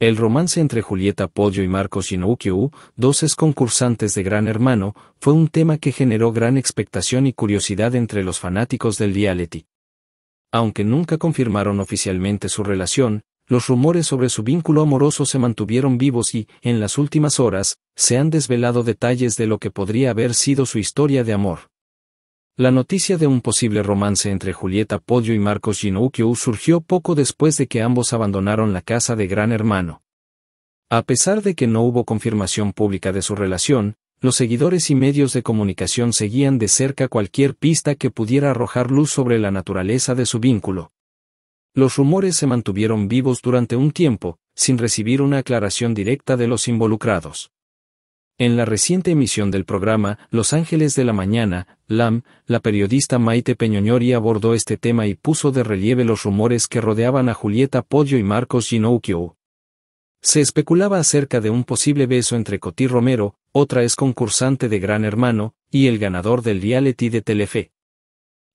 El romance entre Julieta Pollo y Marcos Inoukyu, dos ex concursantes de Gran Hermano, fue un tema que generó gran expectación y curiosidad entre los fanáticos del reality. Aunque nunca confirmaron oficialmente su relación, los rumores sobre su vínculo amoroso se mantuvieron vivos y, en las últimas horas, se han desvelado detalles de lo que podría haber sido su historia de amor. La noticia de un posible romance entre Julieta Podio y Marcos Ginoukio surgió poco después de que ambos abandonaron la casa de Gran Hermano. A pesar de que no hubo confirmación pública de su relación, los seguidores y medios de comunicación seguían de cerca cualquier pista que pudiera arrojar luz sobre la naturaleza de su vínculo. Los rumores se mantuvieron vivos durante un tiempo, sin recibir una aclaración directa de los involucrados. En la reciente emisión del programa Los Ángeles de la Mañana, LAM, la periodista Maite Peñoñori abordó este tema y puso de relieve los rumores que rodeaban a Julieta Podio y Marcos Ginocchio. Se especulaba acerca de un posible beso entre Cotí Romero, otra ex concursante de Gran Hermano, y el ganador del reality de Telefe.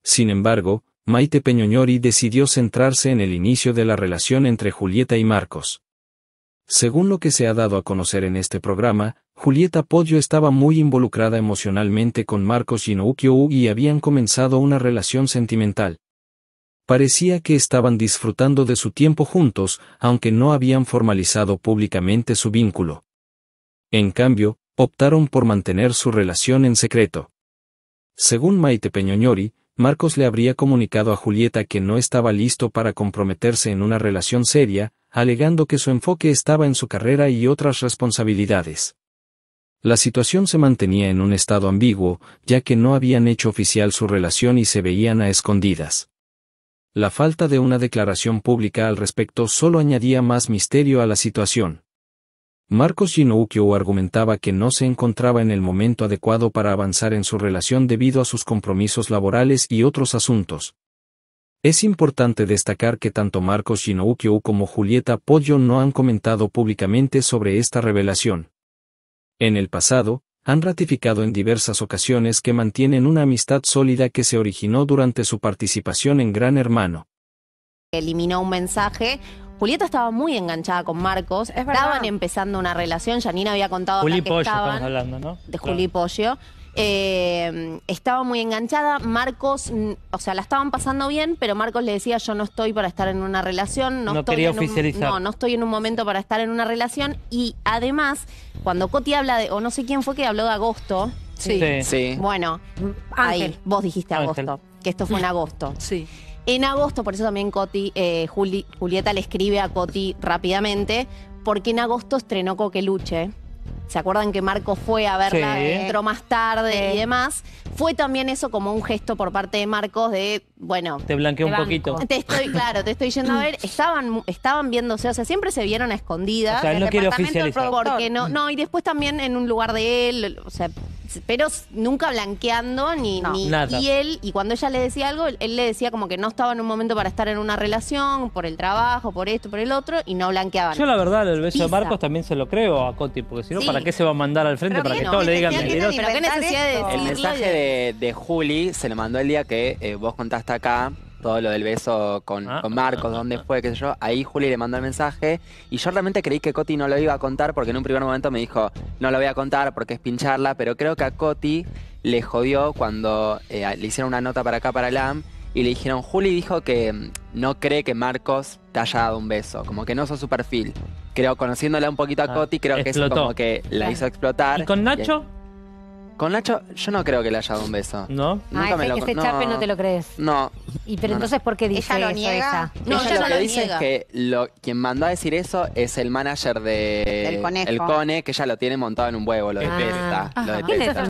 Sin embargo, Maite Peñoñori decidió centrarse en el inicio de la relación entre Julieta y Marcos. Según lo que se ha dado a conocer en este programa, Julieta Podio estaba muy involucrada emocionalmente con Marcos Ginoukyou y habían comenzado una relación sentimental. Parecía que estaban disfrutando de su tiempo juntos, aunque no habían formalizado públicamente su vínculo. En cambio, optaron por mantener su relación en secreto. Según Maite Peñoñori, Marcos le habría comunicado a Julieta que no estaba listo para comprometerse en una relación seria, alegando que su enfoque estaba en su carrera y otras responsabilidades. La situación se mantenía en un estado ambiguo, ya que no habían hecho oficial su relación y se veían a escondidas. La falta de una declaración pública al respecto solo añadía más misterio a la situación. Marcos Ginoukio argumentaba que no se encontraba en el momento adecuado para avanzar en su relación debido a sus compromisos laborales y otros asuntos. Es importante destacar que tanto Marcos Ginoukio como Julieta Pollo no han comentado públicamente sobre esta revelación en el pasado, han ratificado en diversas ocasiones que mantienen una amistad sólida que se originó durante su participación en Gran Hermano. Eliminó un mensaje. Julieta estaba muy enganchada con Marcos. estaban empezando una relación. Janina había contado De Juli claro. Eh, estaba muy enganchada. Marcos, o sea, la estaban pasando bien, pero Marcos le decía: Yo no estoy para estar en una relación. No, estoy quería en un, no, no estoy en un momento para estar en una relación. Y además, cuando Coti habla de, o no sé quién fue que habló de agosto. Sí. sí. Bueno, vos dijiste agosto, que esto fue en agosto. Sí. En agosto, por eso también Coti, eh, Julieta le escribe a Coti rápidamente, porque en agosto estrenó Coqueluche ¿Se acuerdan que Marco fue a verla, dentro entró más tarde y demás? Fue también eso como un gesto por parte de Marcos de, bueno... Te blanqueó un poquito. Te estoy, claro, te estoy yendo a ver. Estaban, estaban viéndose, o sea, siempre se vieron a escondidas. O sea, él no quiere oficializar. Porque no, no, y después también en un lugar de él, o sea, pero nunca blanqueando ni, y él, y cuando ella le decía algo, él, le decía como que no estaba en un momento para estar en una relación, por el trabajo, por esto, por el otro, y no blanqueaban. Yo la verdad, el beso de Marcos también se lo creo a Coti, porque si no, ¿para qué se va a mandar al frente? para que, no, todos le digan El mensaje de, de Juli se le mandó el día que eh, vos contaste acá todo lo del beso con, ah. Marcos, donde dónde fue, qué sé yo. Ahí Juli le mandó el mensaje y yo realmente creí que Coti no lo iba a contar porque en un primer momento me dijo, no lo voy a contar porque es pincharla, pero creo que a Coti le jodió cuando eh, le hicieron una nota para acá, para LAM, y le dijeron, Juli dijo que mm, no cree que Marcos te haya dado un beso, como que no sos su perfil. Creo, conociéndola un poquito a ah, Coti, creo que eso como que la hizo explotar. ¿Y con Nacho? Con Nacho, yo no creo que le haya dado un beso. ¿No? Nunca ah, me lo ese chape no te lo crees. No. Y pero entonces, ¿por qué dice eso No, yo lo no que lo dice es que lo, quien mandó a decir eso es el manager de El Cone, que ya lo tiene montado en un huevo, lo detesta. Lo ah. detesta.